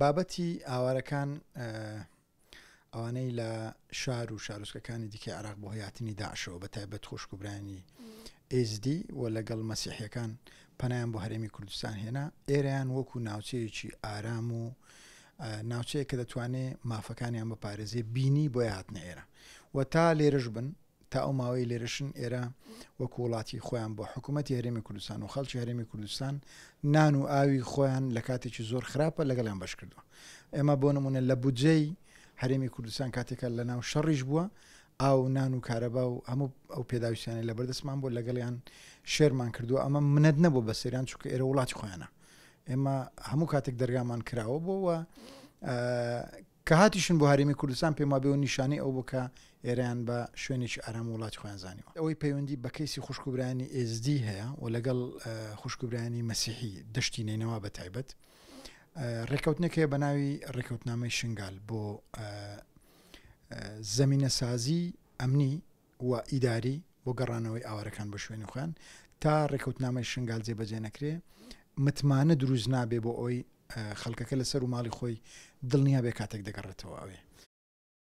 بابەتی ئاوارەکان ئەوانەی لە شار و شارۆچکەکانی دیکە عراق بۆ هیاتنی داعشەوە بە تایبەت خۆشک و برانی ئSD و لەگەڵ مەسیحیەکان پەنایان بۆ هەرێمی کوردستان هێنا ئێرەیان وەکو ناوچەیەکی ئارام و ناوچەیە کە دەتوانێت مافەکانیان بەپارێزێ بینی بۆ هاتنە ئێرە و تا لێرەش بن تا ئەو ماوەی لێرەشن ئێرە وەکو وڵاتی خۆیان بۆ حکوومەتتی هەرێمی کوردستان و خەڵکی هەرێمی کوردستان نان و ئاوی خۆیان لە کاتێکی زۆر خراپە لەگەڵیان بەش کردووە ئێمە بۆ نمونە لە بودجەی هەرێمی کوردستان کاتێکە لە ناو شەڕیش بووە ئاو نان و کارەبا و هەموو ئەو پێداویستیانی لە بەردەستمان بۆ لەگەڵیان شێرمان کردووە ئەمە منەت نەبوو بە سەریان چکە ئێرە وڵاتی خۆیانە ئێمە هەموو کاتێک دەرگامان کراوە بۆەوە کە هاتیشن بۆ هەرمی کوردستان پێم وابێ و نیشانەی ئەو بکە ئێران بە شوێنێکی ئارام وڵات خۆیان زانیوە ئەوەی پەیوەندی بە کەیسی خوشکوبرانی ئSD هەیە و لەگەڵ خوشکوبرانی مەسیحی دەشتی نینەوە بە تایبەت ڕێکەوتنەکەی بە ناوی ڕێکەوتنامەی شنگال بۆ زمینە سازی ئەمنی و ئیداری بۆ گەڕانەوەی ئاوارەکان بە شوێنی خوان تا ڕێکەوتنامەی شنگال جێبەجێ نەکرێ متمانە دروست نابێ بۆ ئەوی خەڵکەکە لەسەر و ماڵی خۆی دڵنییا بێ کاتێک دەگەڕێتەوە ئەوێ